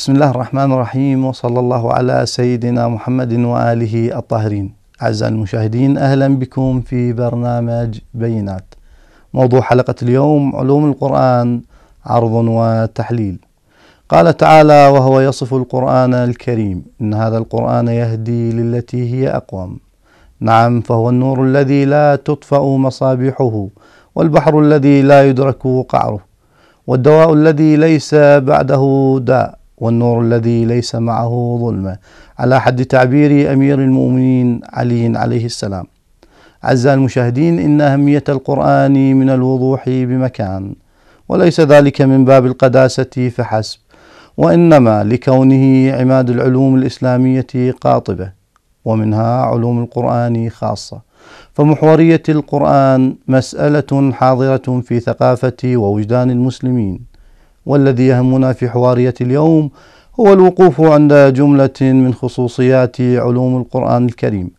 بسم الله الرحمن الرحيم وصلى الله على سيدنا محمد وآله الطاهرين أعزائي المشاهدين أهلا بكم في برنامج بينات موضوع حلقة اليوم علوم القرآن عرض وتحليل قال تعالى وهو يصف القرآن الكريم إن هذا القرآن يهدي للتي هي أقوم نعم فهو النور الذي لا تطفأ مصابيحه والبحر الذي لا يدرك قعره والدواء الذي ليس بعده داء والنور الذي ليس معه ظلمة على حد تعبير أمير المؤمنين علي عليه السلام أعزائي المشاهدين إن أهمية القرآن من الوضوح بمكان وليس ذلك من باب القداسة فحسب وإنما لكونه عماد العلوم الإسلامية قاطبة ومنها علوم القرآن خاصة فمحورية القرآن مسألة حاضرة في ثقافة ووجدان المسلمين والذي يهمنا في حوارية اليوم هو الوقوف عند جملة من خصوصيات علوم القرآن الكريم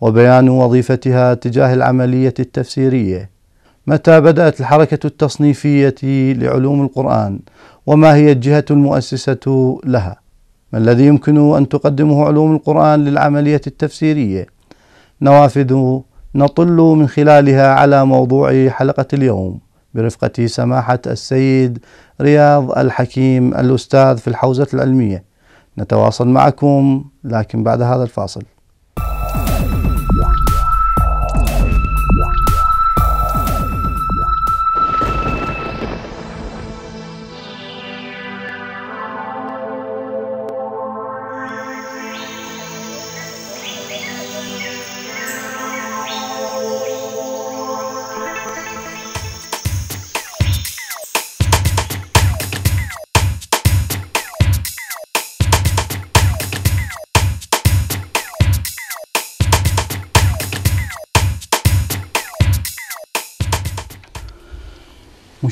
وبيان وظيفتها تجاه العملية التفسيرية متى بدأت الحركة التصنيفية لعلوم القرآن وما هي الجهة المؤسسة لها ما الذي يمكن أن تقدمه علوم القرآن للعملية التفسيرية نوافذ نطل من خلالها على موضوع حلقة اليوم برفقة سماحة السيد رياض الحكيم الأستاذ في الحوزة العلمية نتواصل معكم لكن بعد هذا الفاصل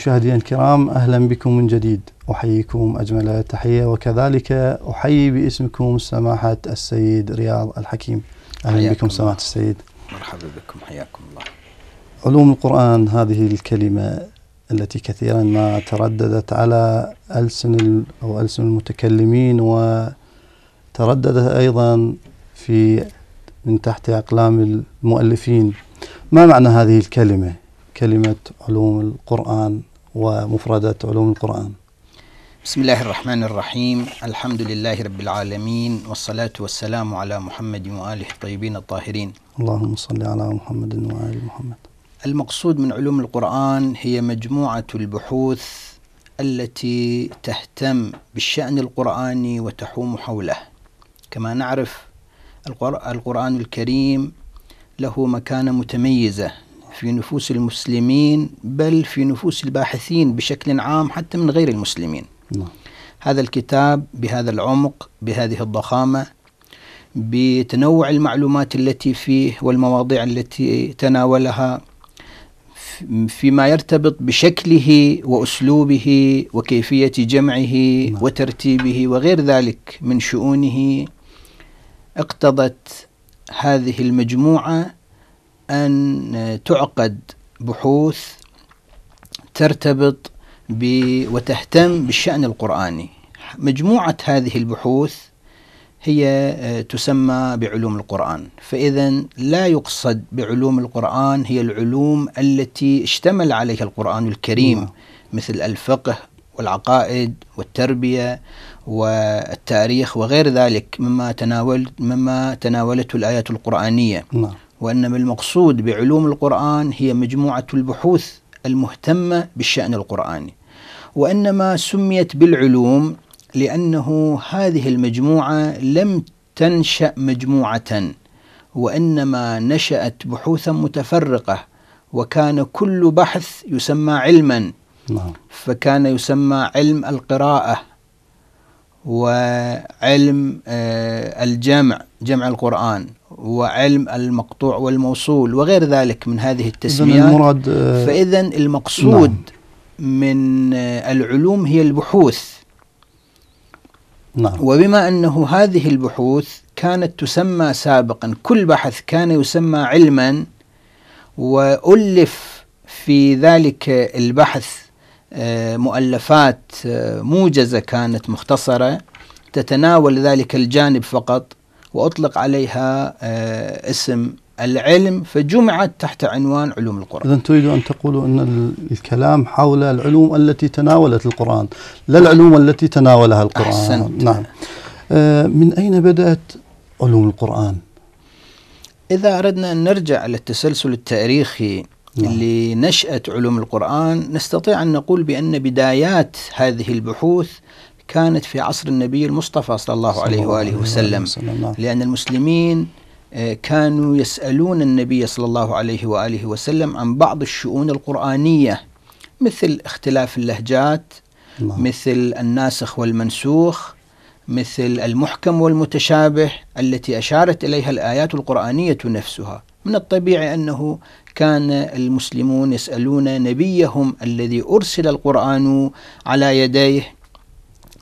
مشاهدينا الكرام أهلا بكم من جديد أحييكم أجمل التحيه وكذلك أحيي باسمكم سماحة السيد رياض الحكيم أهلا بكم سماحة السيد مرحبا بكم حياكم الله علوم القرآن هذه الكلمة التي كثيرا ما ترددت على ألسن أو ألسن المتكلمين وترددت أيضا في من تحت أقلام المؤلفين ما معنى هذه الكلمة كلمة علوم القرآن ومفردات علوم القرآن بسم الله الرحمن الرحيم الحمد لله رب العالمين والصلاة والسلام على محمد وآله الطيبين الطاهرين اللهم صل على محمد وآل محمد المقصود من علوم القرآن هي مجموعة البحوث التي تهتم بالشأن القرآني وتحوم حوله كما نعرف القرآن الكريم له مكانة متميزة في نفوس المسلمين بل في نفوس الباحثين بشكل عام حتى من غير المسلمين نعم. هذا الكتاب بهذا العمق بهذه الضخامة بتنوع المعلومات التي فيه والمواضيع التي تناولها فيما يرتبط بشكله وأسلوبه وكيفية جمعه نعم. وترتيبه وغير ذلك من شؤونه اقتضت هذه المجموعة أن تعقد بحوث ترتبط ب وتهتم بالشأن القرآني مجموعة هذه البحوث هي آه، تسمى بعلوم القرآن فإذا لا يقصد بعلوم القرآن هي العلوم التي اشتمل عليها القرآن الكريم نعم. مثل الفقه والعقائد والتربية والتاريخ وغير ذلك مما تناول مما تناولته الآيات القرآنية نعم. وإنما المقصود بعلوم القرآن هي مجموعة البحوث المهتمة بالشأن القرآني وإنما سميت بالعلوم لأنه هذه المجموعة لم تنشأ مجموعة وإنما نشأت بحوثا متفرقة وكان كل بحث يسمى علما نعم. فكان يسمى علم القراءة وعلم آه، الجمع جمع القرآن وعلم المقطوع والموصول وغير ذلك من هذه التسميات المراد آه، فإذا المقصود نعم. من آه، العلوم هي البحوث نعم. وبما أنه هذه البحوث كانت تسمى سابقا كل بحث كان يسمى علما وألف في ذلك البحث آه، مؤلفات موجزة كانت مختصرة تتناول ذلك الجانب فقط وأطلق عليها آه، اسم العلم فجمعت تحت عنوان علوم القرآن إذا تريد أن تقول أن الكلام حول العلوم التي تناولت القرآن لا العلوم التي تناولها القرآن أحسنت. نعم آه، من أين بدأت علوم القرآن؟ إذا أردنا أن نرجع للتسلسل التاريخي نعم. لنشأة علوم القرآن نستطيع أن نقول بأن بدايات هذه البحوث كانت في عصر النبي المصطفى صلى الله عليه وآله وسلم نعم. لأن المسلمين آه، كانوا يسألون النبي صلى الله عليه وآله وسلم عن بعض الشؤون القرآنية مثل اختلاف اللهجات نعم. مثل الناسخ والمنسوخ مثل المحكم والمتشابه التي أشارت إليها الآيات القرآنية نفسها من الطبيعي أنه كان المسلمون يسألون نبيهم الذي أرسل القرآن على يديه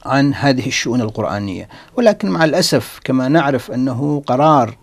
عن هذه الشؤون القرآنية ولكن مع الأسف كما نعرف أنه قرار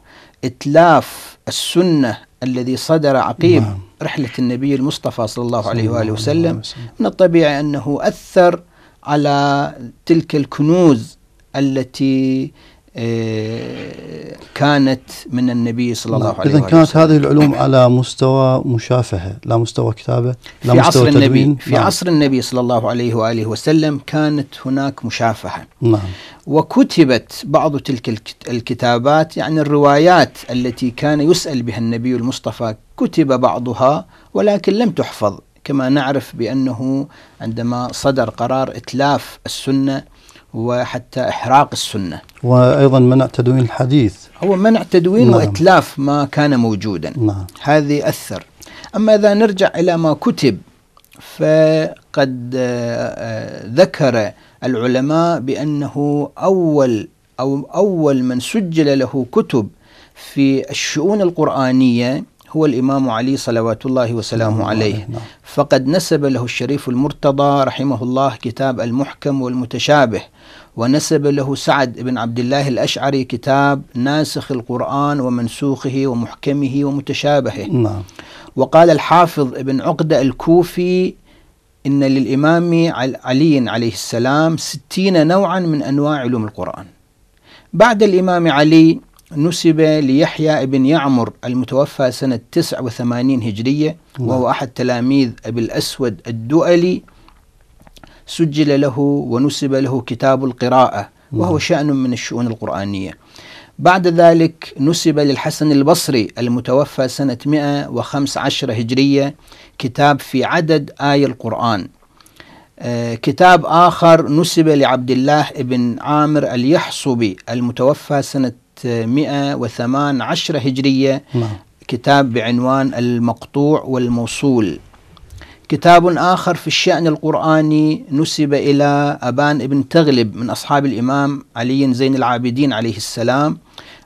إتلاف السنة الذي صدر عقيم نعم. رحلة النبي المصطفى صلى الله عليه وآله وسلم من الطبيعي أنه أثر على تلك الكنوز التي آه، كانت من النبي صلى الله نعم. عليه وسلم إذا كانت هذه العلوم على مستوى مشافهة لا مستوى كتابة لا في مستوى عصر النبي في نعم. عصر النبي صلى الله عليه وآله وسلم كانت هناك مشافهة نعم. وكتبت بعض تلك الكتابات يعني الروايات التي كان يسأل بها النبي المصطفى كتب بعضها ولكن لم تحفظ كما نعرف بأنه عندما صدر قرار إتلاف السنة وحتى إحراق السنة وأيضا منع تدوين الحديث هو منع تدوين نعم. وإتلاف ما كان موجودا نعم. هذه أثر أما إذا نرجع إلى ما كتب فقد آه، آه، ذكر العلماء بأنه أول أو أول من سجل له كتب في الشؤون القرآنية هو الإمام علي صلوات الله وسلامه نعم. عليه فقد نسب له الشريف المرتضى رحمه الله كتاب المحكم والمتشابه ونسب له سعد بن عبد الله الأشعري كتاب ناسخ القرآن ومنسوخه ومحكمه ومتشابهه نعم. وقال الحافظ ابن عقدة الكوفي إن للإمام علي عليه السلام ستين نوعا من أنواع علوم القرآن بعد الإمام علي نسب ليحيى بن يعمر المتوفى سنة 89 هجرية وهو أحد تلاميذ أبي الأسود الدؤلي سجل له ونسب له كتاب القراءة وهو شأن من الشؤون القرآنية بعد ذلك نسب للحسن البصري المتوفى سنة 115 هجرية كتاب في عدد آي القرآن آه، كتاب آخر نسب لعبد الله بن عامر اليحصبي المتوفى سنة 618 هجرية نعم. كتاب بعنوان المقطوع والموصول كتاب آخر في الشأن القرآني نسب إلى أبان ابن تغلب من أصحاب الإمام علي زين العابدين عليه السلام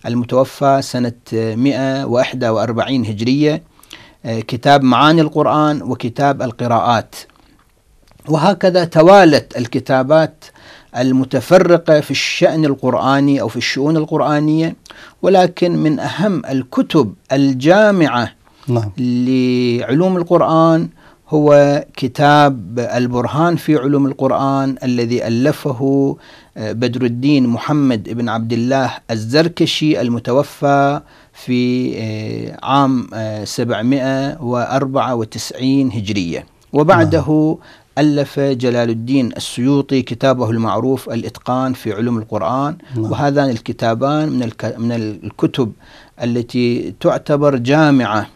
المتوفى سنة 141 هجرية آه، كتاب معاني القرآن وكتاب القراءات وهكذا توالت الكتابات المتفرقة في الشأن القرآني أو في الشؤون القرآنية ولكن من أهم الكتب الجامعة نعم. لعلوم القرآن هو كتاب البرهان في علوم القرآن الذي ألفه آه، بدر الدين محمد بن عبد الله الزركشي المتوفى في آه، عام 794 آه، هجرية وبعده ألف جلال الدين السيوطي كتابه المعروف الإتقان في علوم القرآن نعم. وهذان الكتابان من, الك... من الكتب التي تعتبر جامعة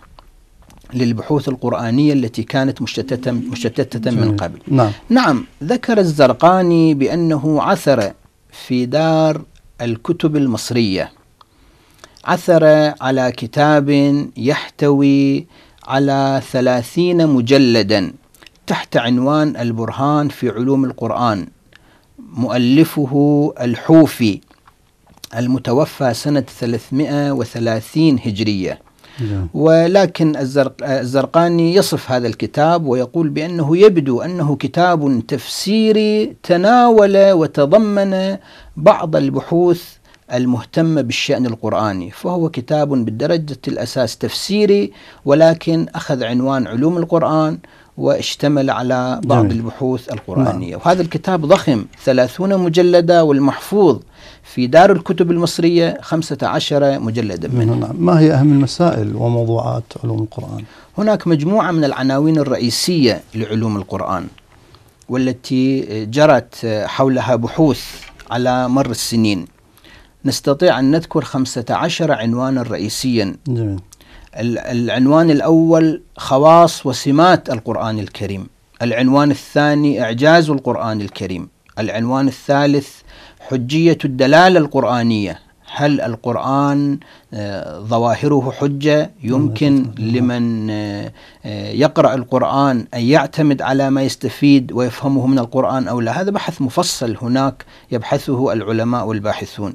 للبحوث القرآنية التي كانت مشتتة, مشتتة من قبل نعم. نعم ذكر الزرقاني بأنه عثر في دار الكتب المصرية عثر على كتاب يحتوي على ثلاثين مجلدا تحت عنوان البرهان في علوم القرآن مؤلفه الحوفي المتوفى سنة 330 هجرية نعم. ولكن الزرقاني يصف هذا الكتاب ويقول بأنه يبدو أنه كتاب تفسيري تناول وتضمن بعض البحوث المهتمة بالشأن القرآني فهو كتاب بالدرجة الأساس تفسيري ولكن أخذ عنوان علوم القرآن واشتمل على بعض جميل. البحوث نعم. القرآنية نعم. وهذا الكتاب ضخم ثلاثون مجلدة والمحفوظ في دار الكتب المصرية خمسة عشر مجلدا منه نعم. ما هي أهم المسائل وموضوعات علوم القرآن؟ هناك مجموعة من العناوين الرئيسية لعلوم القرآن والتي جرت حولها بحوث على مر السنين نستطيع أن نذكر خمسة عشر عنوانا رئيسيا جميل. العنوان الأول خواص وسمات القرآن الكريم العنوان الثاني إعجاز القرآن الكريم العنوان الثالث حجية الدلالة القرآنية هل القرآن آه، ظواهره حجة يمكن لمن آه، آه، يقرأ القرآن أن يعتمد على ما يستفيد ويفهمه من القرآن أو لا هذا بحث مفصل هناك يبحثه العلماء والباحثون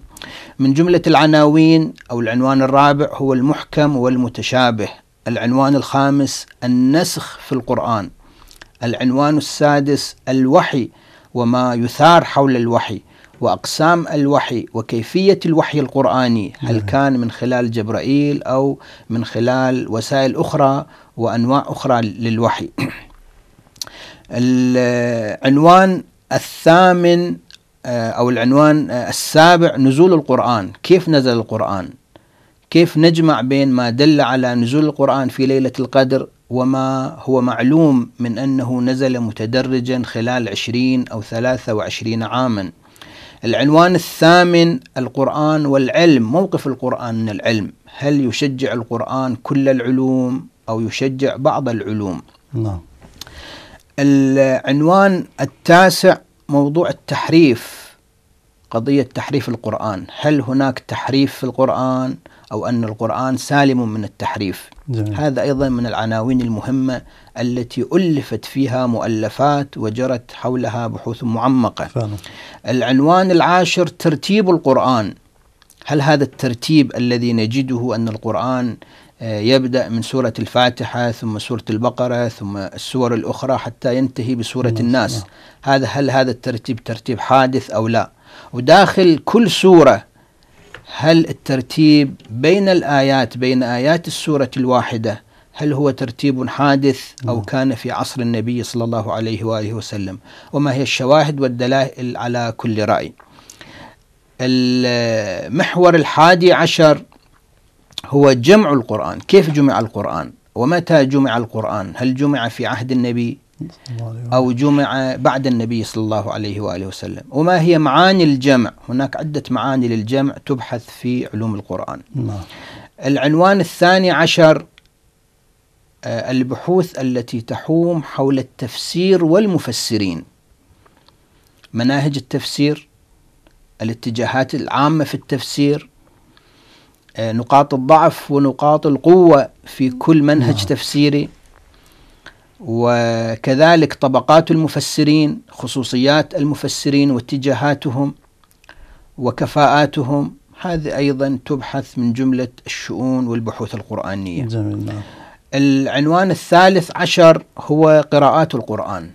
من جملة العناوين أو العنوان الرابع هو المحكم والمتشابه العنوان الخامس النسخ في القرآن العنوان السادس الوحي وما يثار حول الوحي وأقسام الوحي وكيفية الوحي القرآني هل نعم. كان من خلال جبرائيل أو من خلال وسائل أخرى وأنواع أخرى للوحي العنوان الثامن آه، أو العنوان آه، السابع نزول القرآن كيف نزل القرآن كيف نجمع بين ما دل على نزول القرآن في ليلة القدر وما هو معلوم من أنه نزل متدرجا خلال عشرين أو ثلاثة وعشرين عاماً العنوان الثامن القرآن والعلم موقف القرآن من العلم هل يشجع القرآن كل العلوم أو يشجع بعض العلوم الله. نعم. العنوان التاسع موضوع التحريف قضية تحريف القرآن هل هناك تحريف في القرآن أو أن القرآن سالم من التحريف جميل. هذا أيضا من العناوين المهمة التي ألفت فيها مؤلفات وجرت حولها بحوث معمقة فعلا. العنوان العاشر ترتيب القرآن هل هذا الترتيب الذي نجده أن القرآن آه، يبدأ من سورة الفاتحة ثم سورة البقرة ثم السور الأخرى حتى ينتهي بسورة نعم، الناس نعم. هذا هل هذا الترتيب ترتيب حادث أو لا وداخل كل سورة هل الترتيب بين الآيات بين آيات السورة الواحدة هل هو ترتيب حادث أو نعم. كان في عصر النبي صلى الله عليه وآله وسلم وما هي الشواهد والدلائل على كل رأي المحور الحادي عشر هو جمع القرآن كيف جمع القرآن ومتى جمع القرآن هل جمع في عهد النبي أو جمع بعد النبي صلى الله عليه وآله وسلم وما هي معاني الجمع هناك عدة معاني للجمع تبحث في علوم القرآن الله. العنوان الثاني عشر آه، البحوث التي تحوم حول التفسير والمفسرين مناهج التفسير الاتجاهات العامة في التفسير آه، نقاط الضعف ونقاط القوة في كل منهج نعم. تفسيري وكذلك طبقات المفسرين خصوصيات المفسرين واتجاهاتهم وكفاءاتهم هذه أيضا تبحث من جملة الشؤون والبحوث القرآنية نعم. العنوان الثالث عشر هو قراءات القرآن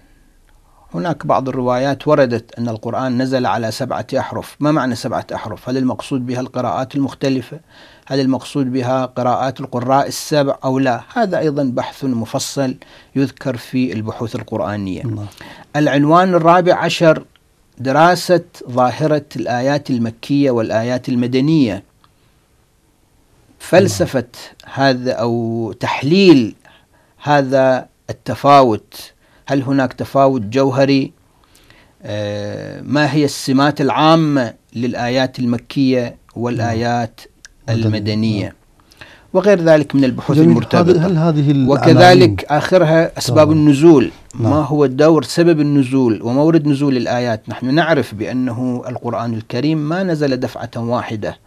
هناك بعض الروايات وردت أن القرآن نزل على سبعة أحرف ما معنى سبعة أحرف؟ هل المقصود بها القراءات المختلفة؟ هل المقصود بها قراءات القراء السبع أو لا؟ هذا أيضا بحث مفصل يذكر في البحوث القرآنية الله. العنوان الرابع عشر دراسة ظاهرة الآيات المكية والآيات المدنية فلسفة الله. هذا أو تحليل هذا التفاوت هل هناك تفاوت جوهري آه، ما هي السمات العامة للآيات المكية والآيات نعم. المدنية وغير ذلك من البحوث المرتبطة هل هذه وكذلك آخرها أسباب طبعا. النزول ما نعم. هو دور سبب النزول ومورد نزول الآيات نحن نعرف بأنه القرآن الكريم ما نزل دفعة واحدة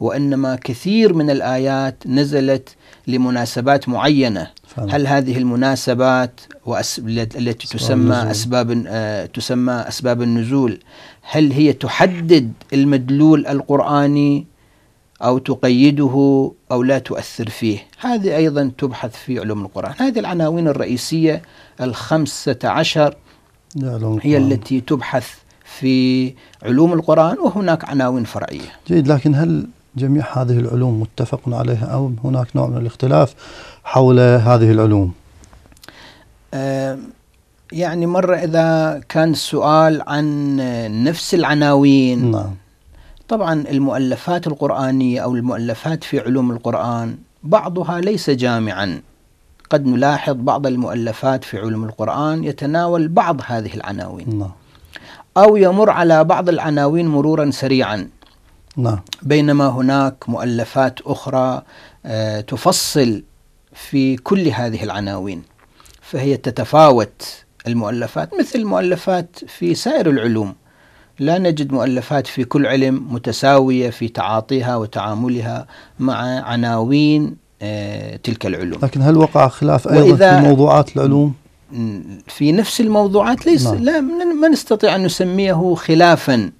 وإنما كثير من الآيات نزلت لمناسبات معينة هل هذه المناسبات وأس... التي تسمى أسباب آه، تسمى أسباب النزول هل هي تحدد المدلول القرآني أو تقيده أو لا تؤثر فيه هذه أيضا تبحث في علوم القرآن هذه العناوين الرئيسية الخمسة عشر هي التي تبحث في علوم القرآن وهناك عناوين فرعية جيد لكن هل جميع هذه العلوم متفق عليها أو هناك نوع من الاختلاف حول هذه العلوم آه، يعني مرة إذا كان السؤال عن نفس العناوين نعم. طبعا المؤلفات القرآنية أو المؤلفات في علوم القرآن بعضها ليس جامعا قد نلاحظ بعض المؤلفات في علوم القرآن يتناول بعض هذه العناوين نعم. أو يمر على بعض العناوين مرورا سريعا نعم. بينما هناك مؤلفات أخرى آه، تفصل في كل هذه العناوين فهي تتفاوت المؤلفات مثل مؤلفات في سائر العلوم لا نجد مؤلفات في كل علم متساوية في تعاطيها وتعاملها مع عناوين آه، تلك العلوم لكن هل وقع خلاف أيضا في موضوعات العلوم؟ في نفس الموضوعات ليس نعم. لا ما نستطيع أن نسميه خلافا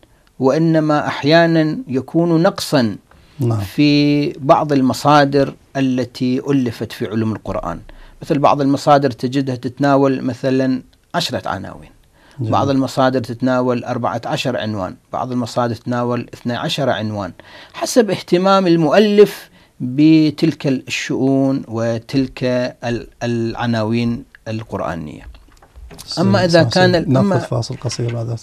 وإنما أحيانا يكون نقصا نعم. في بعض المصادر التي ألفت في علوم القرآن مثل بعض المصادر تجدها تتناول مثلا عشرة عناوين جميل. بعض المصادر تتناول 14 عنوان بعض المصادر تتناول 12 عنوان حسب اهتمام المؤلف بتلك الشؤون وتلك العناوين القرآنية أما إذا كان نأخذ فاصل قصير بعد ذلك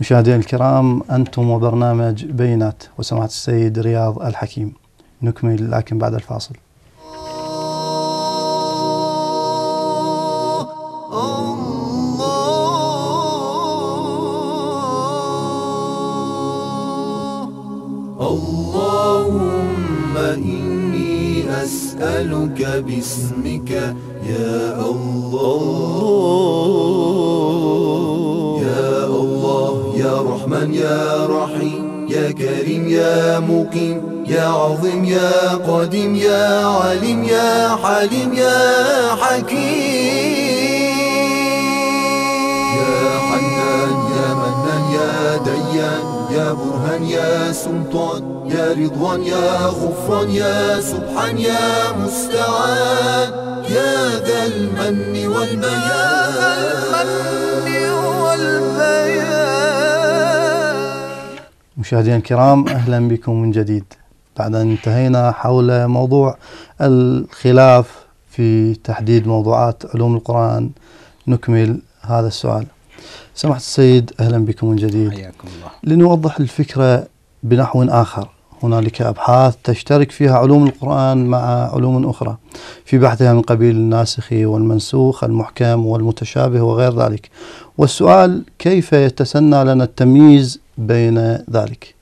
مشاهدينا الكرام أنتم وبرنامج بينات وسماحة السيد رياض الحكيم نكمل لكن بعد الفاصل اللهم إني أسألك باسمك يا الله يا رحمن يا رحيم يا كريم يا مقيم يا عظيم يا قديم يا عليم يا حليم يا حكيم يا حنان يا منان يا ديان يا برهان يا سلطان يا رضوان يا غفران يا سبحان يا مستعان يا ذا المن والبيان مشاهدينا الكرام اهلا بكم من جديد بعد ان انتهينا حول موضوع الخلاف في تحديد موضوعات علوم القران نكمل هذا السؤال سمحت السيد اهلا بكم من جديد حياكم الله لنوضح الفكره بنحو اخر هنالك ابحاث تشترك فيها علوم القران مع علوم اخرى في بحثها من قبيل الناسخ والمنسوخ المحكم والمتشابه وغير ذلك والسؤال كيف يتسنى لنا التمييز بين ذلك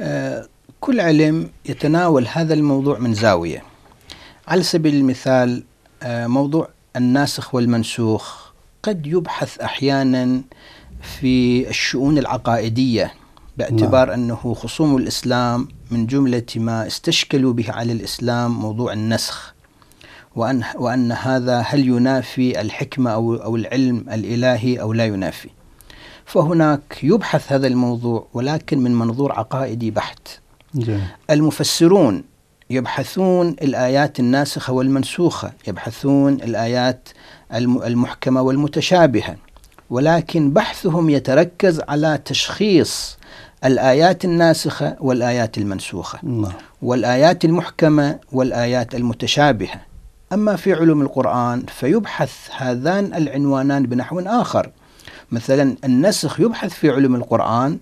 آه، كل علم يتناول هذا الموضوع من زاوية على سبيل المثال آه، موضوع الناسخ والمنسوخ قد يبحث أحيانا في الشؤون العقائدية باعتبار نعم. أنه خصوم الإسلام من جملة ما استشكلوا به على الإسلام موضوع النسخ وأن, وأن هذا هل ينافي الحكمة أو, أو العلم الإلهي أو لا ينافي فهناك يبحث هذا الموضوع ولكن من منظور عقائدي بحت جميل. المفسرون يبحثون الآيات الناسخة والمنسوخة يبحثون الآيات المحكمة والمتشابهة ولكن بحثهم يتركز على تشخيص الآيات الناسخة والآيات المنسوخة الله. نعم. والآيات المحكمة والآيات المتشابهة أما في علوم القرآن فيبحث هذان العنوانان بنحو آخر مثلا النسخ يبحث في علوم القرآن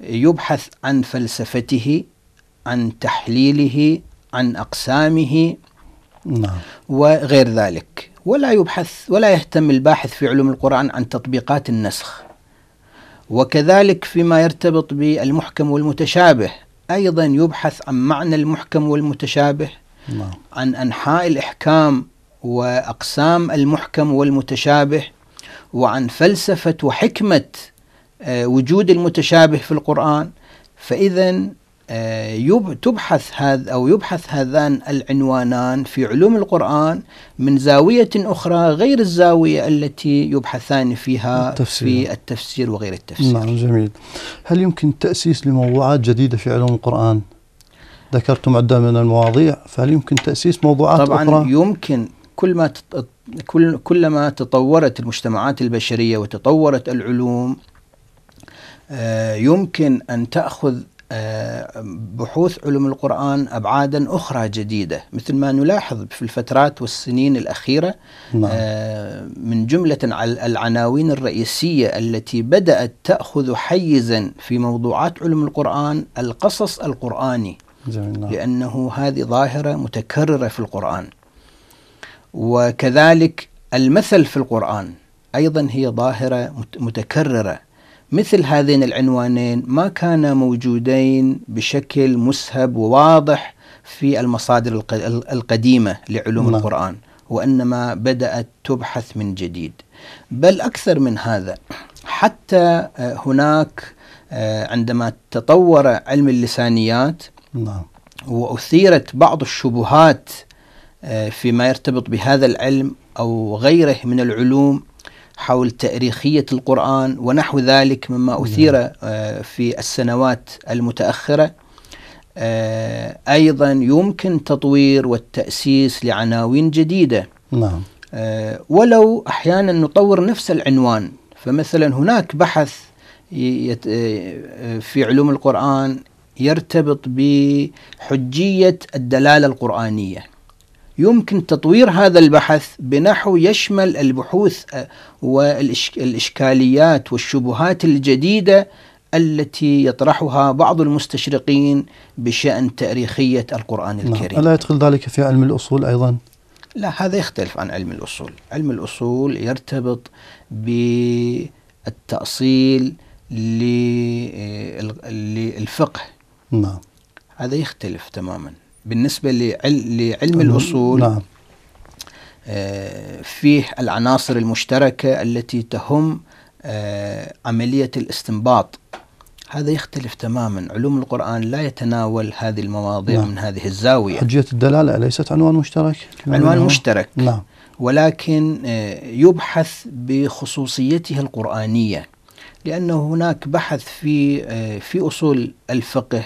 يبحث عن فلسفته عن تحليله عن أقسامه نعم. وغير ذلك ولا يبحث ولا يهتم الباحث في علوم القرآن عن تطبيقات النسخ وكذلك فيما يرتبط بالمحكم والمتشابه أيضا يبحث عن معنى المحكم والمتشابه نعم. عن أنحاء الإحكام وأقسام المحكم والمتشابه وعن فلسفة وحكمة آه، وجود المتشابه في القرآن فإذا آه، تبحث هذا أو يبحث هذان العنوانان في علوم القرآن من زاوية أخرى غير الزاوية التي يبحثان فيها التفسير. في التفسير وغير التفسير نعم جميل هل يمكن تأسيس لموضوعات جديدة في علوم القرآن؟ ذكرتم عدة من المواضيع فهل يمكن تأسيس موضوعات طبعا أخرى؟ طبعا يمكن كل ما تط... كل كلما تطورت المجتمعات البشرية وتطورت العلوم آه، يمكن أن تأخذ آه، بحوث علوم القرآن أبعادا أخرى جديدة مثل ما نلاحظ في الفترات والسنين الأخيرة نعم. آه، من جملة العناوين الرئيسية التي بدأت تأخذ حيزا في موضوعات علوم القرآن القصص القرآني جميل. لأنه هذه ظاهرة متكررة في القرآن وكذلك المثل في القرآن أيضا هي ظاهرة متكررة مثل هذين العنوانين ما كانا موجودين بشكل مسهب وواضح في المصادر القديمة لعلوم لا. نعم. القرآن وإنما بدأت تبحث من جديد بل أكثر من هذا حتى آه، هناك آه، عندما تطور علم اللسانيات نعم وأثيرت بعض الشبهات آه، فيما يرتبط بهذا العلم أو غيره من العلوم حول تاريخية القرآن ونحو ذلك مما نعم. أثير آه، في السنوات المتأخرة آه، أيضا يمكن تطوير والتأسيس لعناوين جديدة نعم ولو أحيانا نطور نفس العنوان فمثلا هناك بحث في علوم القرآن يرتبط بحجية الدلالة القرآنية يمكن تطوير هذا البحث بنحو يشمل البحوث والإشكاليات والشبهات الجديدة التي يطرحها بعض المستشرقين بشأن تاريخية القرآن نعم. الكريم ألا يدخل ذلك في علم الأصول أيضا؟ لا هذا يختلف عن علم الأصول علم الأصول يرتبط بالتأصيل للفقه نعم هذا يختلف تماما بالنسبة لعلم نعم. الأصول نعم. آه، فيه العناصر المشتركة التي تهم آه، عملية الاستنباط هذا يختلف تماما علوم القرآن لا يتناول هذه المواضيع نعم. من هذه الزاوية حجية الدلالة أليست عنوان مشترك؟ عنوان مشترك نعم. ولكن آه، يبحث بخصوصيته القرآنية لأنه هناك بحث في في أصول الفقه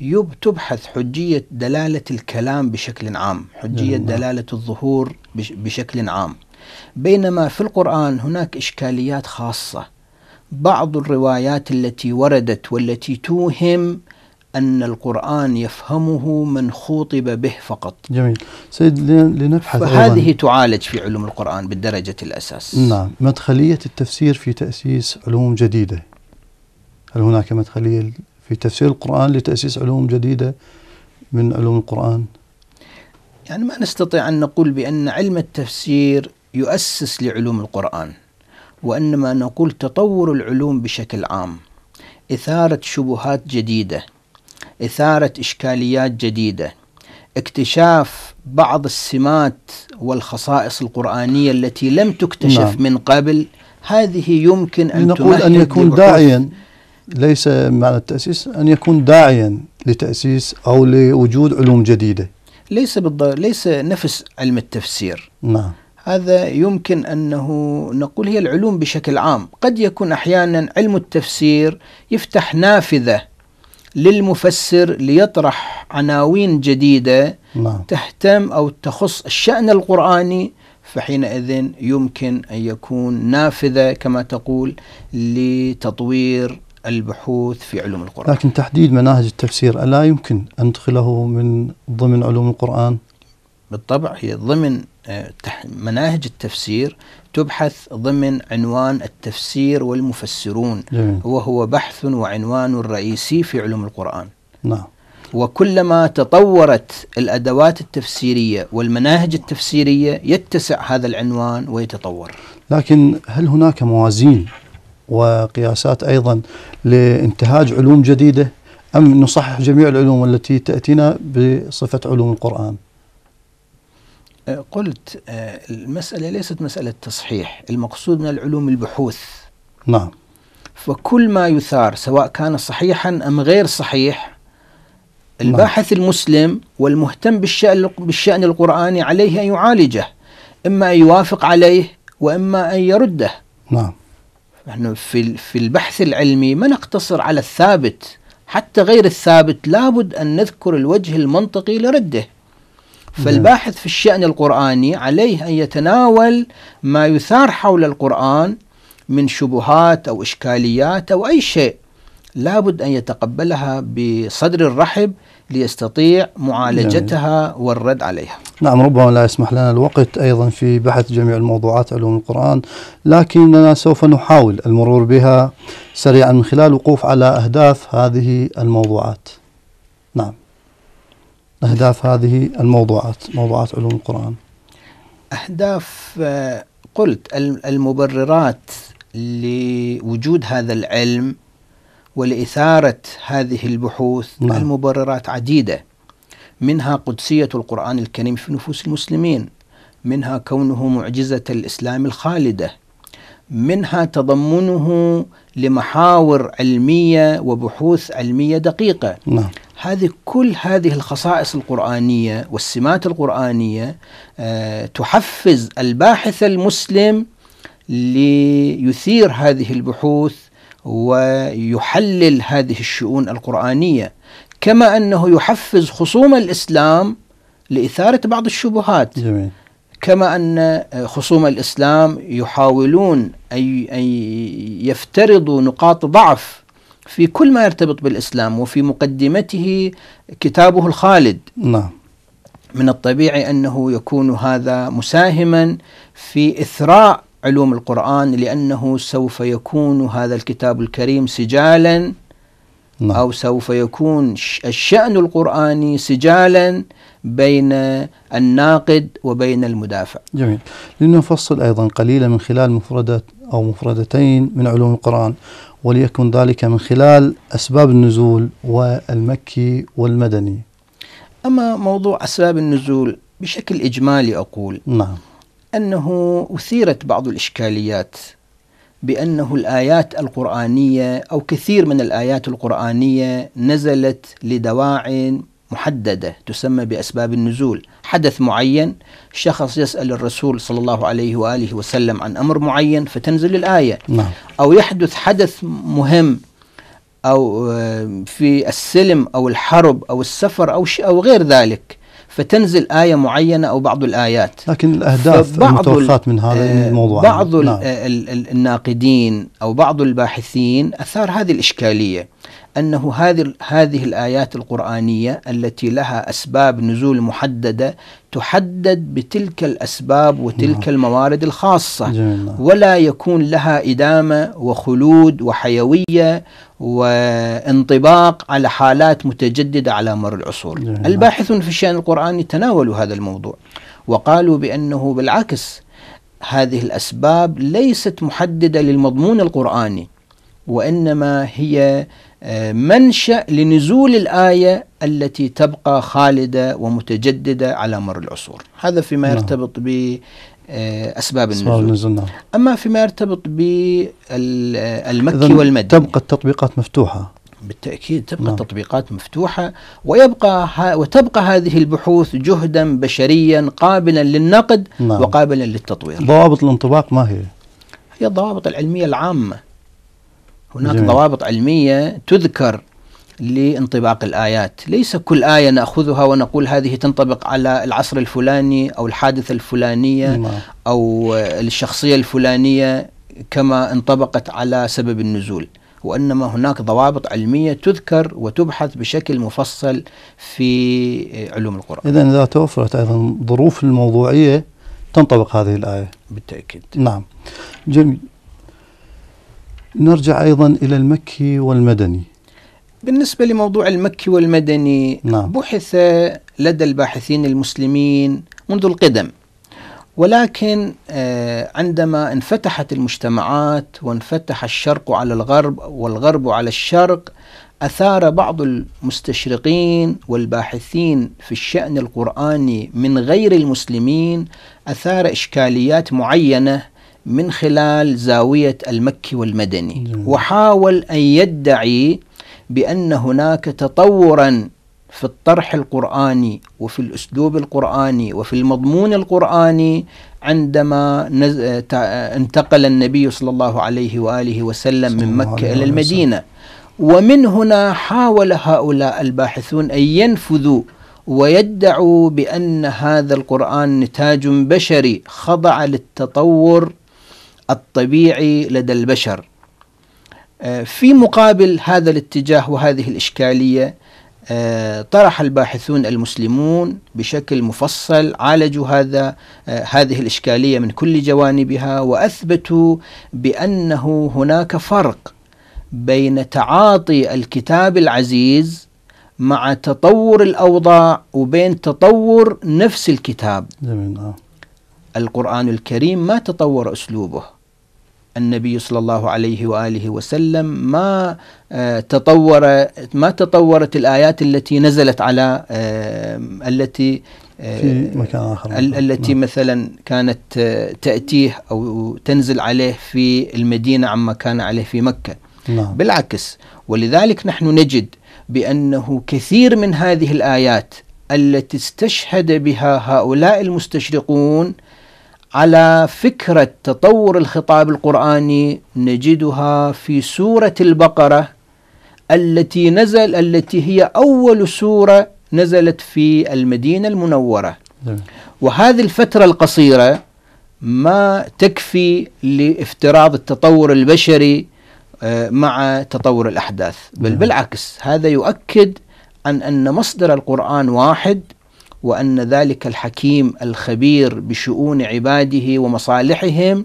يب تبحث حجية دلالة الكلام بشكل عام حجية نعم. دلالة الظهور بشكل عام بينما في القرآن هناك إشكاليات خاصة بعض الروايات التي وردت والتي توهم أن القرآن يفهمه من خوطب به فقط جميل سيد لنبحث فهذه أيضاً. تعالج في علوم القرآن بالدرجة الأساس نعم مدخلية التفسير في تأسيس علوم جديدة هل هناك مدخلية في تفسير القرآن لتأسيس علوم جديدة من علوم القرآن يعني ما نستطيع أن نقول بأن علم التفسير يؤسس لعلوم القرآن وإنما نقول تطور العلوم بشكل عام إثارة شبهات جديدة إثارة إشكاليات جديدة اكتشاف بعض السمات والخصائص القرآنية التي لم تكتشف نعم. من قبل هذه يمكن أن نقول أن يكون داعيا ليس معنى التأسيس أن يكون داعيا لتأسيس أو لوجود علوم جديدة ليس بالضرورة ليس نفس علم التفسير نعم هذا يمكن أنه نقول هي العلوم بشكل عام قد يكون أحيانا علم التفسير يفتح نافذة للمفسر ليطرح عناوين جديدة نعم. تهتم أو تخص الشأن القرآني فحينئذ يمكن أن يكون نافذة كما تقول لتطوير البحوث في علوم القرآن لكن تحديد مناهج التفسير ألا يمكن أن ندخله من ضمن علوم القرآن؟ بالطبع هي ضمن آه، مناهج التفسير تبحث ضمن عنوان التفسير والمفسرون جميل. وهو بحث وعنوان رئيسي في علوم القرآن نعم وكلما تطورت الادوات التفسيريه والمناهج التفسيريه يتسع هذا العنوان ويتطور. لكن هل هناك موازين وقياسات أيضا لانتهاج علوم جديدة أم نصحح جميع العلوم التي تأتينا بصفة علوم القرآن أه، قلت أه، المسألة ليست مسألة تصحيح المقصود من العلوم البحوث نعم فكل ما يثار سواء كان صحيحا أم غير صحيح الباحث نعم. المسلم والمهتم بالشأن, بالشأن القرآني عليه أن يعالجه إما أن يوافق عليه وإما أن يرده نعم نحن في في البحث العلمي ما نقتصر على الثابت حتى غير الثابت لابد أن نذكر الوجه المنطقي لرده فالباحث في الشأن القرآني عليه أن يتناول ما يثار حول القرآن من شبهات أو إشكاليات أو أي شيء لابد أن يتقبلها بصدر الرحب ليستطيع معالجتها نعم. والرد عليها نعم ربما لا يسمح لنا الوقت أيضا في بحث جميع الموضوعات علوم القرآن لكننا سوف نحاول المرور بها سريعا من خلال وقوف على أهداف هذه الموضوعات نعم أهداف هذه الموضوعات موضوعات علوم القرآن أهداف آه، قلت المبررات لوجود هذا العلم ولإثارة هذه البحوث نعم. المبررات عديدة منها قدسية القرآن الكريم في نفوس المسلمين منها كونه معجزة الإسلام الخالدة منها تضمنه لمحاور علمية وبحوث علمية دقيقة نعم. هذه كل هذه الخصائص القرآنية والسمات القرآنية أه تحفز الباحث المسلم ليثير هذه البحوث ويحلل هذه الشؤون القرآنية كما أنه يحفز خصوم الإسلام لإثارة بعض الشبهات جميل. كما أن خصوم الإسلام يحاولون أن يفترضوا نقاط ضعف في كل ما يرتبط بالإسلام وفي مقدمته كتابه الخالد نعم من الطبيعي أنه يكون هذا مساهما في إثراء علوم القرآن لأنه سوف يكون هذا الكتاب الكريم سجالا نعم. أو سوف يكون الشأن القرآني سجالا بين الناقد وبين المدافع جميل لنفصل أيضا قليلا من خلال مفردة أو مفردتين من علوم القرآن وليكن ذلك من خلال أسباب النزول والمكي والمدني أما موضوع أسباب النزول بشكل إجمالي أقول نعم أنه أثيرت بعض الإشكاليات بأنه الآيات القرآنية أو كثير من الآيات القرآنية نزلت لدواع محددة تسمى بأسباب النزول حدث معين شخص يسأل الرسول صلى الله عليه وآله وسلم عن أمر معين فتنزل الآية نعم. أو يحدث حدث مهم أو آه، في السلم أو الحرب أو السفر أو, أو غير ذلك فتنزل آية معينة أو بعض الآيات لكن الأهداف المتوخات من هذا الموضوع آه، بعض نعم. آه، الناقدين أو بعض الباحثين أثار هذه الإشكالية أنه هذه هذه الآيات القرآنية التي لها أسباب نزول محددة تحدد بتلك الأسباب وتلك نعم. الموارد الخاصة ولا يكون لها إدامة وخلود وحيوية وانطباق على حالات متجددة على مر العصور الباحثون في الشأن القرآني تناولوا هذا الموضوع وقالوا بأنه بالعكس هذه الأسباب ليست محددة للمضمون القرآني وإنما هي منشأ لنزول الآية التي تبقى خالدة ومتجددة على مر العصور هذا فيما نعم. يرتبط ب آه، أسباب النزول, النزول نعم. أما فيما يرتبط بالمكي آه، والمدني تبقى التطبيقات مفتوحة بالتأكيد تبقى نعم. التطبيقات مفتوحة ويبقى وتبقى هذه البحوث جهدا بشريا قابلا للنقد نعم. وقابلا للتطوير ضوابط الانطباق ما هي؟ هي الضوابط العلمية العامة هناك جميل. ضوابط علمية تذكر لانطباق الآيات ليس كل آية نأخذها ونقول هذه تنطبق على العصر الفلاني أو الحادثة الفلانية الله. نعم. أو الشخصية الفلانية كما انطبقت على سبب النزول وإنما هناك ضوابط علمية تذكر وتبحث بشكل مفصل في علوم القرآن إذا إذا توفرت أيضا ظروف الموضوعية تنطبق هذه الآية بالتأكيد نعم جميل نرجع أيضا إلى المكي والمدني بالنسبة لموضوع المكي والمدني نعم. بحث لدى الباحثين المسلمين منذ القدم ولكن آه، عندما انفتحت المجتمعات وانفتح الشرق على الغرب والغرب على الشرق أثار بعض المستشرقين والباحثين في الشأن القرآني من غير المسلمين أثار إشكاليات معينة من خلال زاوية المكي والمدني جميل. نعم. وحاول أن يدعي بأن هناك تطورا في الطرح القرآني وفي الأسلوب القرآني وفي المضمون القرآني عندما نز... انتقل النبي صلى الله عليه وآله وسلم من مكة إلى المدينة ومن هنا حاول هؤلاء الباحثون أن ينفذوا ويدعوا بأن هذا القرآن نتاج بشري خضع للتطور الطبيعي لدى البشر آه، في مقابل هذا الاتجاه وهذه الإشكالية آه، طرح الباحثون المسلمون بشكل مفصل عالجوا هذا آه، هذه الإشكالية من كل جوانبها وأثبتوا بأنه هناك فرق بين تعاطي الكتاب العزيز مع تطور الأوضاع وبين تطور نفس الكتاب القرآن الكريم ما تطور أسلوبه النبي صلى الله عليه واله وسلم ما آه، تطور ما تطورت الايات التي نزلت على آه، التي آه، في مكان آخر التي نعم. مثلا كانت تأتيه أو تنزل عليه في المدينة عما كان عليه في مكة نعم. بالعكس ولذلك نحن نجد بأنه كثير من هذه الآيات التي استشهد بها هؤلاء المستشرقون على فكرة تطور الخطاب القرآني نجدها في سورة البقرة التي نزل التي هي أول سورة نزلت في المدينة المنورة نعم. وهذه الفترة القصيرة ما تكفي لافتراض التطور البشري آه، مع تطور الأحداث بل نعم. بالعكس هذا يؤكد عن أن مصدر القرآن واحد وان ذلك الحكيم الخبير بشؤون عباده ومصالحهم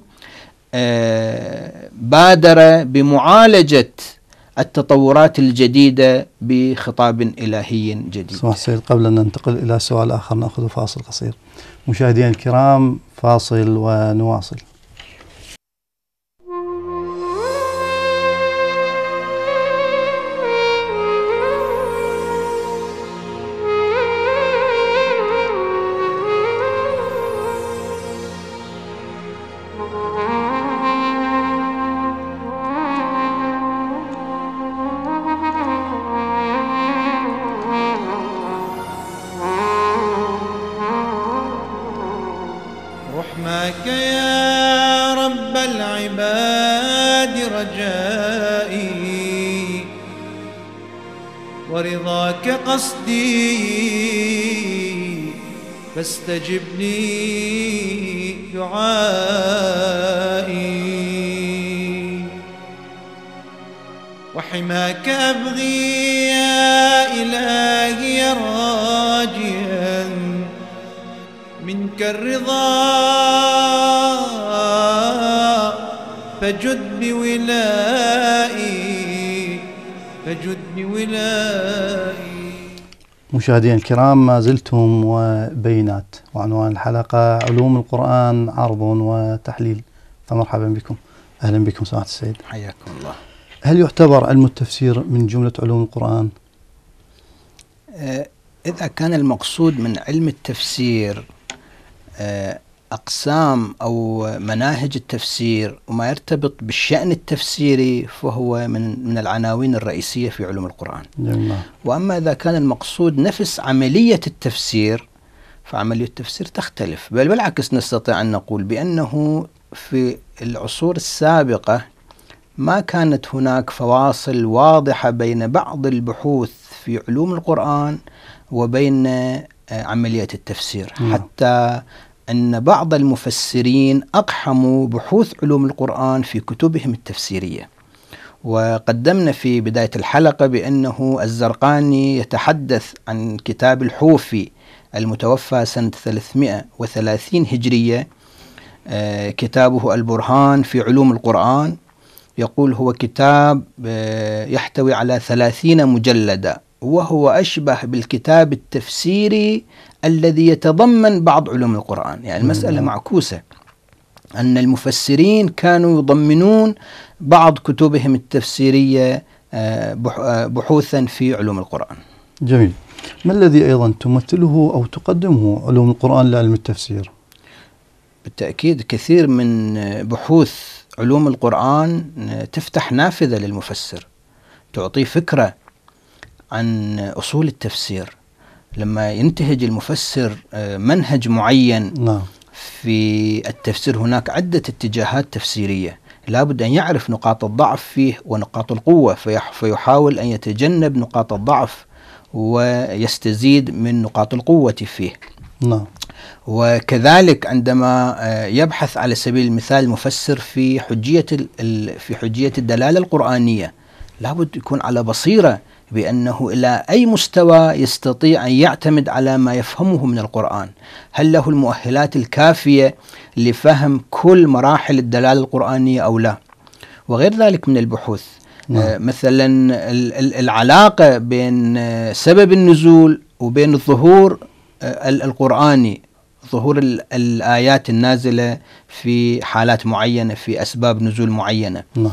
آه، بادر بمعالجه التطورات الجديده بخطاب الهي جديد. سمح سيد قبل ان ننتقل الى سؤال اخر ناخذ فاصل قصير. مشاهدينا الكرام فاصل ونواصل. يستجبني دعائي وحماك أبغي يا إلهي راجيا منك الرضا فجد بولائي فجد بولائي مشاهدينا الكرام ما زلتم وبينات وعنوان الحلقة علوم القرآن عرض وتحليل فمرحبا بكم أهلا بكم سماحة السيد حياكم الله هل يعتبر علم التفسير من جملة علوم القرآن؟ آه، إذا كان المقصود من علم التفسير آه، أقسام أو مناهج التفسير وما يرتبط بالشأن التفسيري فهو من من العناوين الرئيسية في علوم القرآن. جميل. وأما إذا كان المقصود نفس عملية التفسير فعملية التفسير تختلف بل بالعكس نستطيع أن نقول بأنه في العصور السابقة ما كانت هناك فواصل واضحة بين بعض البحوث في علوم القرآن وبين آه، عملية التفسير م. حتى أن بعض المفسرين أقحموا بحوث علوم القرآن في كتبهم التفسيرية وقدمنا في بداية الحلقة بأنه الزرقاني يتحدث عن كتاب الحوفي المتوفى سنة 330 هجرية آه، كتابه البرهان في علوم القرآن يقول هو كتاب آه، يحتوي على ثلاثين مجلدا وهو أشبه بالكتاب التفسيري الذي يتضمن بعض علوم القرآن يعني المسألة معكوسة أن المفسرين كانوا يضمنون بعض كتبهم التفسيرية آه، بحوثا في علوم القرآن جميل ما الذي أيضا تمثله أو تقدمه علوم القرآن لعلم التفسير؟ بالتأكيد كثير من بحوث علوم القرآن تفتح نافذة للمفسر تعطيه فكرة عن أصول التفسير لما ينتهج المفسر آه، منهج معين نعم. في التفسير هناك عدة اتجاهات تفسيرية لابد أن يعرف نقاط الضعف فيه ونقاط القوة فيحاول أن يتجنب نقاط الضعف ويستزيد من نقاط القوة فيه نعم وكذلك عندما آه، يبحث على سبيل المثال مفسر في حجية في حجية الدلالة القرآنية لابد يكون على بصيرة بأنه إلى أي مستوى يستطيع أن يعتمد على ما يفهمه من القرآن هل له المؤهلات الكافية لفهم كل مراحل الدلالة القرآنية أو لا وغير ذلك من البحوث نعم. آه، مثلا العلاقة بين آه، سبب النزول وبين الظهور آه، القرآني ظهور الآيات النازلة في حالات معينة في أسباب نزول معينة نعم.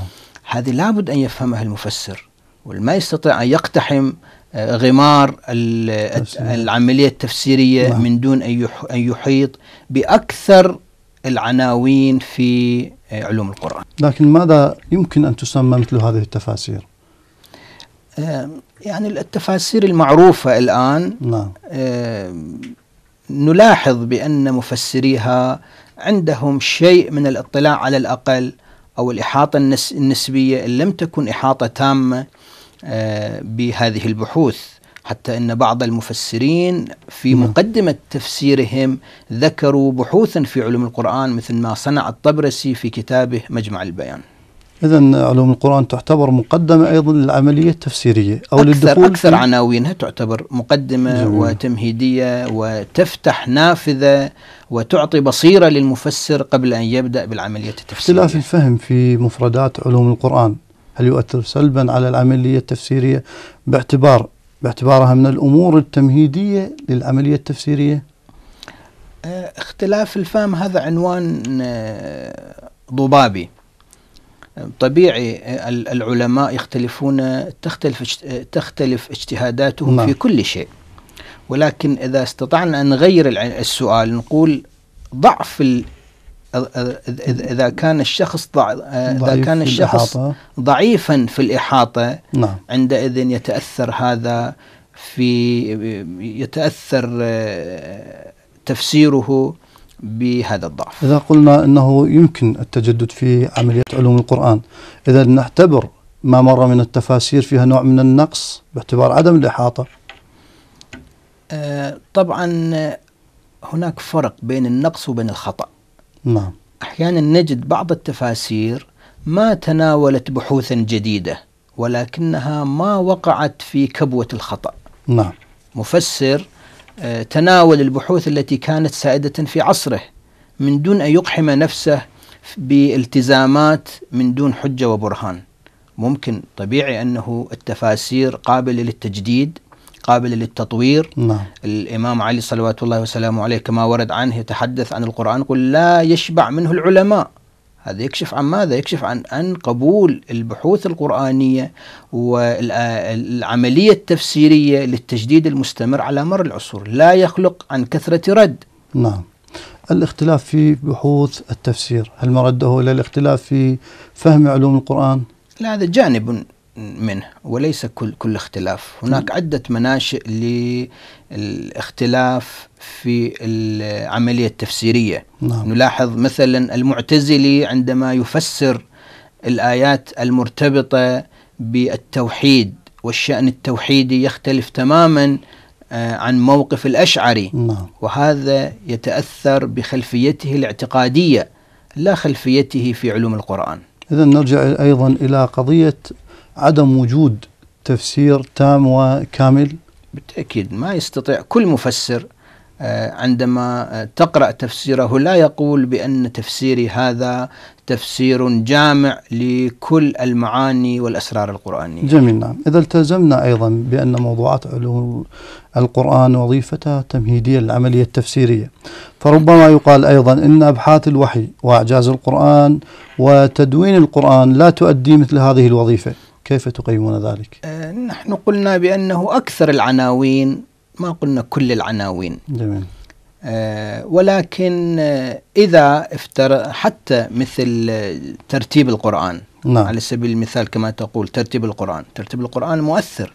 هذه لابد أن يفهمها المفسر والما يستطيع أن يقتحم غمار العملية التفسيرية نعم. من دون أن يحيط بأكثر العناوين في آه، علوم القرآن لكن ماذا يمكن أن تسمى مثل هذه التفاسير؟ آه، يعني التفاسير المعروفة الآن نعم. آه، نلاحظ بأن مفسريها عندهم شيء من الاطلاع على الأقل أو الإحاطة النسبية إن لم تكن إحاطة تامة بهذه البحوث حتى ان بعض المفسرين في نعم. مقدمه تفسيرهم ذكروا بحوثا في علوم القران مثل ما صنع الطبرسي في كتابه مجمع البيان. اذا علوم القران تعتبر مقدمه ايضا للعمليه التفسيريه او أكثر للدخول اكثر عناوينها تعتبر مقدمه جميل. وتمهيديه وتفتح نافذه وتعطي بصيره للمفسر قبل ان يبدا بالعمليه التفسيريه. اختلاف الفهم في مفردات علوم القران هل يؤثر سلبا على العمليه التفسيريه باعتبار باعتبارها من الأمور التمهيدية للعملية التفسيرية آه، اختلاف الفهم هذا عنوان آه، ضبابي طبيعي آه، العلماء يختلفون تختلف تختلف اجتهاداتهم نعم. في كل شيء ولكن اذا استطعنا ان نغير السؤال نقول ضعف اذا كان الشخص ضع... اذا كان الشخص ضعيفا في الاحاطه نعم. عندئذ يتاثر هذا في يتاثر آه، تفسيره بهذا الضعف. اذا قلنا انه يمكن التجدد في عمليه علوم القران، اذا نعتبر ما مر من التفاسير فيها نوع من النقص باعتبار عدم الاحاطه. آه، طبعا هناك فرق بين النقص وبين الخطأ. نعم أحيانا نجد بعض التفاسير ما تناولت بحوثا جديدة ولكنها ما وقعت في كبوة الخطأ نعم مفسر آه، تناول البحوث التي كانت سائدة في عصره من دون أن يقحم نفسه بالتزامات من دون حجة وبرهان ممكن طبيعي أنه التفاسير قابلة للتجديد قابلة للتطوير نعم. الإمام علي صلوات الله وسلامه عليه كما ورد عنه يتحدث عن القرآن يقول لا يشبع منه العلماء هذا يكشف عن ماذا؟ يكشف عن أن قبول البحوث القرآنية والعملية التفسيرية للتجديد المستمر على مر العصور لا يخلق عن كثرة رد نعم الاختلاف في بحوث التفسير هل مرده إلى الاختلاف في فهم علوم القرآن؟ لا هذا جانب منه وليس كل كل اختلاف هناك عدة مناشئ للاختلاف في العملية التفسيرية نعم. نلاحظ مثلا المعتزلي عندما يفسر الآيات المرتبطة بالتوحيد والشأن التوحيدي يختلف تماما آه، عن موقف الأشعري نعم. وهذا يتأثر بخلفيته الاعتقادية لا خلفيته في علوم القرآن إذا نرجع أيضا إلى قضية عدم وجود تفسير تام وكامل بالتأكيد ما يستطيع كل مفسر آه، عندما تقرأ تفسيره لا يقول بأن تفسيري هذا تفسير جامع لكل المعاني والأسرار القرآنية جميل نعم إذا التزمنا أيضا بأن موضوعات علوم القرآن وظيفتها تمهيدية للعملية التفسيرية فربما يقال أيضا إن أبحاث الوحي وإعجاز القرآن وتدوين القرآن لا تؤدي مثل هذه الوظيفة كيف تقيمون ذلك؟ آه، نحن قلنا بأنه أكثر العناوين ما قلنا كل العناوين جميل آه، ولكن آه، إذا افتر حتى مثل ترتيب القرآن نعم. على سبيل المثال كما تقول ترتيب القرآن ترتيب القرآن مؤثر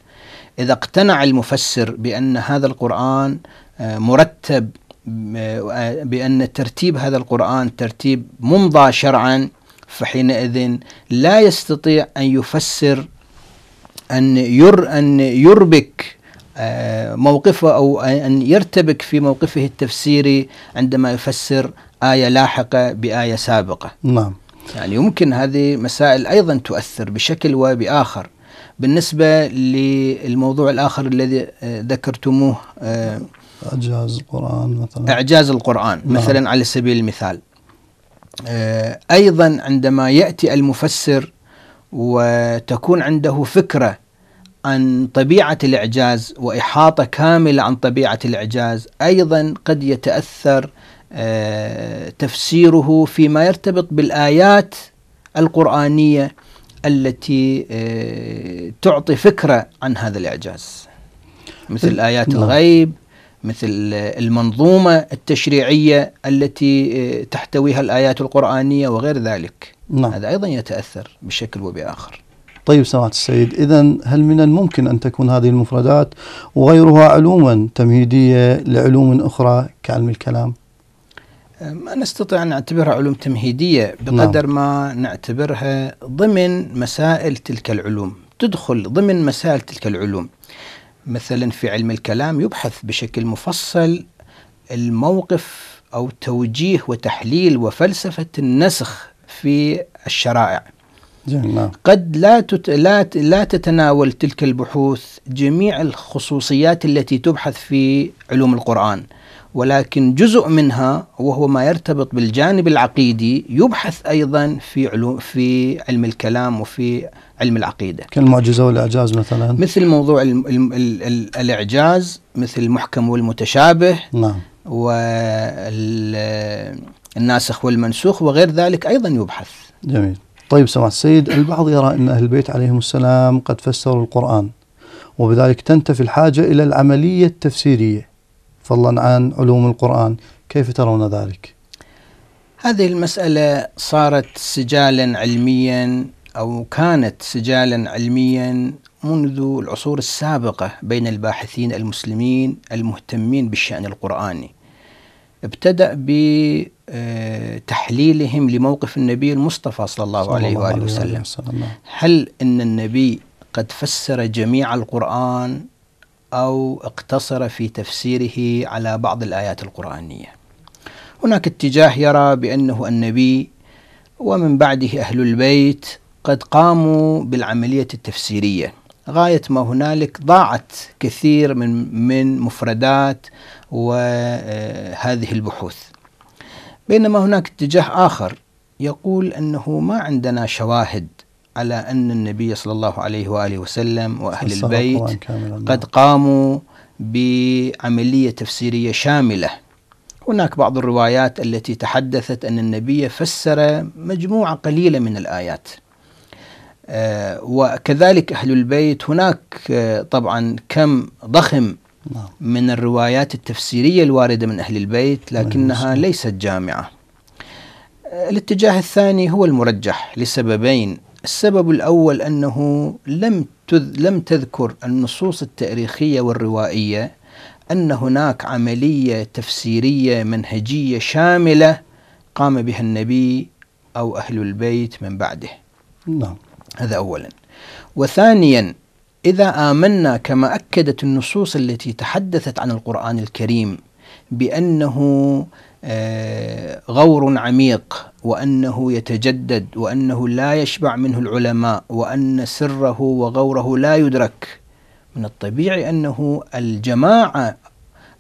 إذا اقتنع المفسر بأن هذا القرآن مرتب بأن ترتيب هذا القرآن ترتيب ممضى شرعا فحينئذ لا يستطيع أن يفسر أن ير أن يربك آه، موقفه أو أن يرتبك في موقفه التفسيري عندما يفسر آية لاحقة بآية سابقة نعم يعني يمكن هذه مسائل أيضا تؤثر بشكل وبآخر بالنسبة للموضوع الآخر الذي آه، ذكرتموه آه، أعجاز القرآن مثلا أعجاز القرآن نعم. مثلا على سبيل المثال آه، ايضا عندما ياتي المفسر وتكون عنده فكره عن طبيعه الاعجاز واحاطه كامله عن طبيعه الاعجاز ايضا قد يتاثر آه، تفسيره فيما يرتبط بالايات القرانيه التي آه، تعطي فكره عن هذا الاعجاز مثل ايات نعم. الغيب مثل المنظومة التشريعية التي آه، تحتويها الآيات القرآنية وغير ذلك نعم. هذا أيضا يتأثر بشكل وبآخر طيب سماحة السيد إذا هل من الممكن أن تكون هذه المفردات وغيرها علوما تمهيدية لعلوم أخرى كعلم الكلام ما نستطيع أن نعتبرها علوم تمهيدية بقدر نعم. ما نعتبرها ضمن مسائل تلك العلوم تدخل ضمن مسائل تلك العلوم مثلا في علم الكلام يبحث بشكل مفصل الموقف او توجيه وتحليل وفلسفه النسخ في الشرائع. جميل. نعم. قد لا تت... لا ت... لا تتناول تلك البحوث جميع الخصوصيات التي تبحث في علوم القرآن. ولكن جزء منها وهو ما يرتبط بالجانب العقيدي يبحث ايضا في علوم في علم الكلام وفي علم العقيده. كالمعجزه والاعجاز مثلا مثل موضوع الـ الـ الـ الـ الاعجاز مثل المحكم والمتشابه نعم والناسخ والمنسوخ وغير ذلك ايضا يبحث. جميل. طيب سماحة السيد البعض يرى ان اهل البيت عليهم السلام قد فسروا القران وبذلك تنتفي الحاجه الى العمليه التفسيريه. فضلا عن علوم القرآن كيف ترون ذلك؟ هذه المسألة صارت سجالا علميا أو كانت سجالا علميا منذ العصور السابقة بين الباحثين المسلمين المهتمين بالشأن القرآني ابتدأ بتحليلهم آه، لموقف النبي المصطفى صلى الله, صلى الله عليه وآله وسلم هل أن النبي قد فسر جميع القرآن أو اقتصر في تفسيره على بعض الآيات القرآنية هناك اتجاه يرى بأنه النبي ومن بعده أهل البيت قد قاموا بالعملية التفسيرية غاية ما هنالك ضاعت كثير من من مفردات وهذه آه، البحوث بينما هناك اتجاه آخر يقول أنه ما عندنا شواهد على أن النبي صلى الله عليه وآله وسلم وأهل البيت قد قاموا بعملية تفسيرية شاملة هناك بعض الروايات التي تحدثت أن النبي فسر مجموعة قليلة من الآيات آه، وكذلك أهل البيت هناك آه، طبعا كم ضخم نعم. من الروايات التفسيرية الواردة من أهل البيت لكنها ليست جامعة آه، الاتجاه الثاني هو المرجح لسببين السبب الأول أنه لم لم تذكر النصوص التاريخية والروائية أن هناك عملية تفسيرية منهجية شاملة قام بها النبي أو أهل البيت من بعده نعم هذا أولا وثانيا إذا آمنا كما أكدت النصوص التي تحدثت عن القرآن الكريم بأنه آه، غور عميق وانه يتجدد وانه لا يشبع منه العلماء وان سره وغوره لا يدرك من الطبيعي انه الجماعه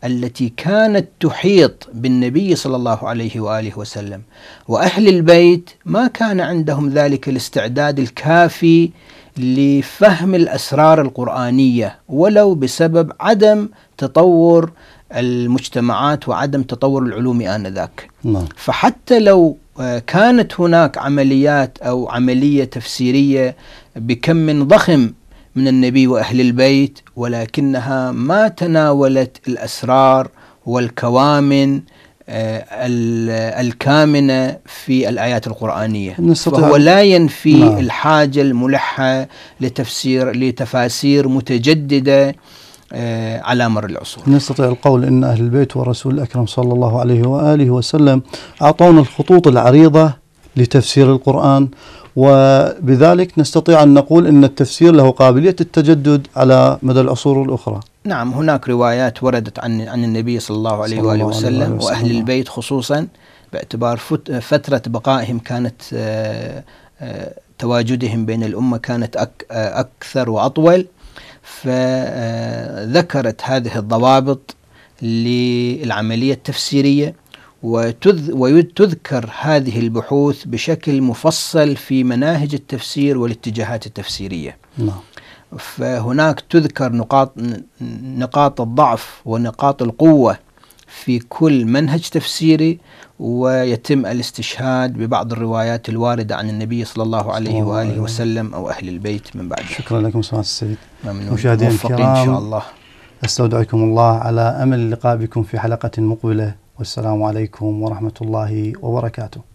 التي كانت تحيط بالنبي صلى الله عليه واله وسلم واهل البيت ما كان عندهم ذلك الاستعداد الكافي لفهم الاسرار القرانيه ولو بسبب عدم تطور المجتمعات وعدم تطور العلوم آنذاك نعم. فحتى لو آه، كانت هناك عمليات أو عملية تفسيرية بكم ضخم من النبي وأهل البيت ولكنها ما تناولت الأسرار والكوامن آه، الكامنة في الآيات القرآنية فهو لا ينفي نعم. الحاجة الملحة لتفسير لتفاسير متجددة آه، على مر العصور نستطيع القول أن أهل البيت والرسول الأكرم صلى الله عليه وآله وسلم أعطونا الخطوط العريضة لتفسير القرآن وبذلك نستطيع أن نقول أن التفسير له قابلية التجدد على مدى العصور الأخرى نعم هناك روايات وردت عن عن النبي صلى الله عليه صلى وآله, وآله وسلم وأهل البيت خصوصا باعتبار فترة بقائهم كانت آه، آه، تواجدهم بين الأمة كانت أكثر وأطول فذكرت هذه الضوابط للعملية التفسيرية وتذكر هذه البحوث بشكل مفصل في مناهج التفسير والاتجاهات التفسيرية نعم. فهناك تذكر نقاط نقاط الضعف ونقاط القوة في كل منهج تفسيري ويتم الاستشهاد ببعض الروايات الواردة عن النبي صلى الله عليه وآله وسلم أو أهل البيت من بعده شكرا لكم سماحة السيد مشاهدينا الكرام إن شاء الله أستودعكم الله على أمل اللقاء بكم في حلقة مقبلة والسلام عليكم ورحمة الله وبركاته